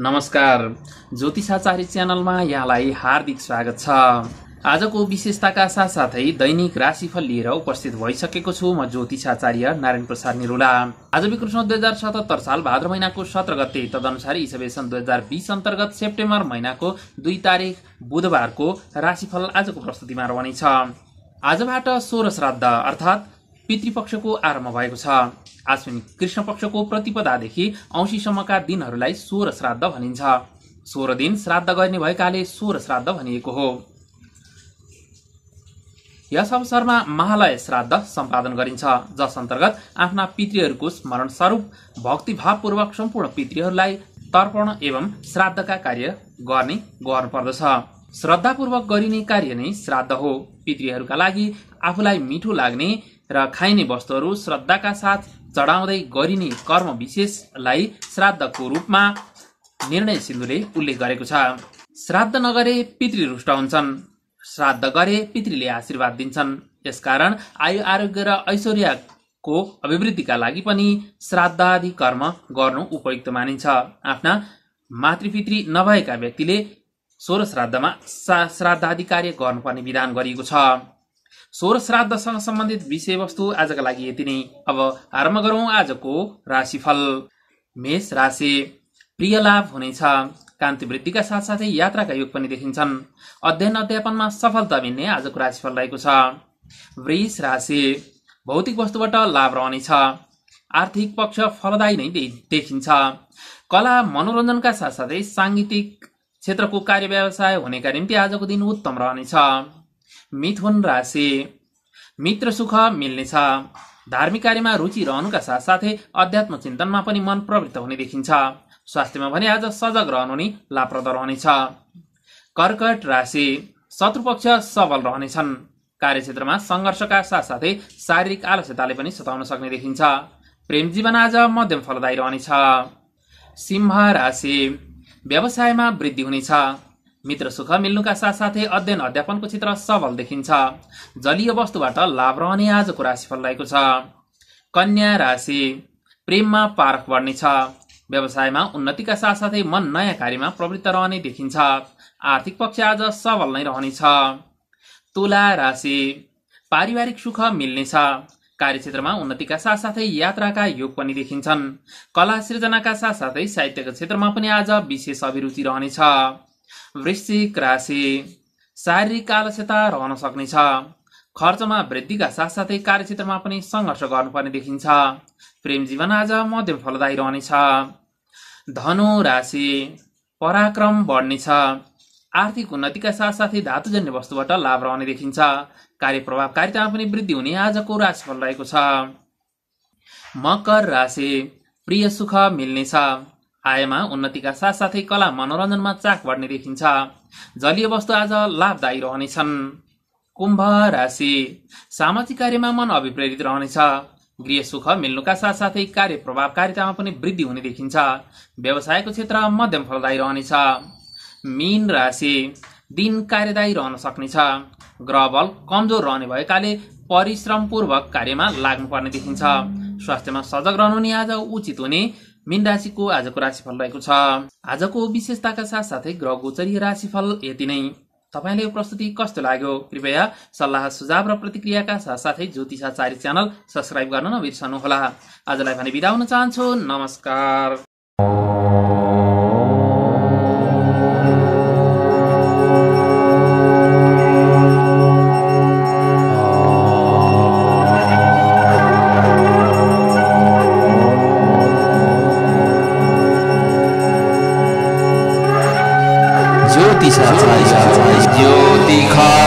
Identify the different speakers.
Speaker 1: नमस्कार आचार्य च्यानलमा यहाँलाई हार्दिक स्वागत छ आजको विशेषताका साथसाथै दैनिक राशिफल लिएर उपस्थित भइसकेको छु म ज्योतिषाचार्य नारायण प्रसाद निरुला आज विकृष्ण दुई हजार सतहत्तर साल भाद्र महिनाको सत्र गते तदनुसार इसबे सन् दुई हजार बिस अन्तर्गत सेप्टेम्बर महिनाको दुई तारिक बुधबारको राशिफल आजको प्रस्तुतिमा रहनेछ आजबाट सोह्र श्राद्ध अर्थात् पितृपक्षको आरम्भ भएको छ आश्विन कृष्ण पक्षको प्रतिपदादेखि औँसीसम्मका दिनहरूलाई सोह्र श्राद्ध भनिन्छ सोह्र दिन श्राद्ध गर्ने भएकाले सोह्र श्राद्ध भनिएको हो यस अवसरमा महालय श्राद्ध सम्पादन गरिन्छ जस अन्तर्गत आफ्ना पितृहरूको स्मरण स्वरूप भक्तिभावपूर्वक सम्पूर्ण पितृहरूलाई तर्पण एवं श्राद्धका कार्य गर्ने गर्नुपर्दछ श्रद्धापूर्वक गरिने कार्य नै श्राद्ध हो पितृहरूका लागि आफूलाई मिठो लाग्ने र खाइने वस्तुहरू श्रद्धाका साथ चढाउँदै गरिने कर्म विशेषलाई श्राद्धको रूपमा निर्णय सिन्धुले उल्लेख गरेको छ श्राद्ध नगरे पितृ रुष्ट हुन्छन् श्राद्ध गरे पितृले आशीर्वाद दिन्छन् यसकारण आयु आरोग्य र ऐश्वर्यको अभिवृद्धिका लागि पनि श्राद्ध आदि कर्म गर्नु उपयुक्त मानिन्छ आफ्ना मातृपितृ नभएका व्यक्तिले सोह्र श्राद्धमा आदि कार्य गर्नुपर्ने विधान गरिएको छ स्वर श्राद्धसँग सम्बन्धित विषयवस्तु आजका लागि यति नै अब आरम्भ गरौँ आजको राशिफल मेष राशि प्रिय लाभ हुनेछ कान्तिवृत्तिका साथसाथै यात्राका योग पनि देखिन्छन् अध्ययन अध्यापनमा सफलता मिल्ने आजको राशिफल रहेको छ वृष राशि भौतिक वस्तुबाट लाभ रहनेछ आर्थिक पक्ष फलदायी नै देखिन्छ कला मनोरञ्जनका साथसाथै साङ्गीतिक क्षेत्रको कार्य व्यवसाय हुनेका निम्ति आजको दिन उत्तम रहनेछ मिथुन राशि मित्र सुख मिल्नेछ धार्मिक कार्यमा रुचि रहनुका साथसाथै अध्यात्म चिन्तनमा पनि मन प्रवृत्त हुने देखिन्छ स्वास्थ्यमा भने आज सजग रहनु नै लाभप्रद रहनेछ कर्कट राशि शत्रुपक्ष सबल रहनेछन् कार्यक्षेत्रमा सङ्घर्षका साथसाथै शारीरिक आलस्यताले पनि सताउन सक्ने देखिन्छ प्रेम जीवन आज मध्यम फलदायी रहनेछ सिंह राशि व्यवसायमा वृद्धि हुनेछ मित्र सुख मिल्नुका साथसाथै अध्ययन अध्यापनको चित्र सबल देखिन्छ जलीय वस्तुबाट लाभ रहने आजको राशिफल रहेको छ कन्या राशि प्रेममा पारख बढ्नेछ व्यवसायमा उन्नतिका साथसाथै मन नयाँ कार्यमा प्रवृत्त रहने देखिन्छ आर्थिक पक्ष आज सबल नै रहनेछ तुला राशि पारिवारिक सुख मिल्नेछ कार्यक्षेत्रमा उन्नतिका साथसाथै यात्राका योग पनि देखिन्छन् कला सृजनाका साथसाथै साहित्यको क्षेत्रमा पनि आज विशेष अभिरुचि रहनेछ वृश्चिक राशि शारीरिक आलस्यता रहन सक्नेछ खर्चमा वृद्धिका साथसाथै कार्यक्षेत्रमा पनि सङ्घर्ष गर्नुपर्ने देखिन्छ प्रेम जीवन आज मध्यम फलदायी रहनेछ धनु राशि पराक्रम बढ्नेछ आर्थिक उन्नतिका साथसाथै धातुजन्य वस्तुबाट लाभ रहने देखिन्छ कार्य प्रभावकारितामा पनि वृद्धि हुने आजको राशिफल रहेको छ मकर राशि प्रिय सुख मिल्नेछ आयमा उन्नतिका साथसाथै कला मनोरञ्जनमा चाक बढ्ने देखिन्छ जलीय वस्तु आज लाभदायी रहनेछन् कुम्भ राशि सामाजिक कार्यमा मन अभिप्रेरित रहनेछ गृह सुख मिल्नुका साथसाथै कार्य प्रभावकारितामा पनि वृद्धि हुने देखिन्छ व्यवसायको क्षेत्र मध्यम फलदायी रहनेछ मीन राशि दिन कार्यदायी रहन सक्नेछ ग्रह बल कमजोर रहने भएकाले परिश्रमपूर्वक कार्यमा लाग्नुपर्ने देखिन्छ स्वास्थ्यमा सजग रहनु नि आज उचित हुने मिन राशिको आजको राशिफल रहेको छ आजको विशेषताका साथ साथै ग्रह गोचरीय राशिफल यति नै तपाईँलाई यो प्रस्तुति कस्तो लाग्यो कृपया सल्लाह सुझाव र प्रतिक्रियाका साथसाथै ज्योतिषाचार्य च्यानल सब्सक्राइब गर्न नबिर्सनुहोला आजलाई भने बिदा हुन चाहन्छु नमस्कार 一下，擦一下，擦一下，有地卡。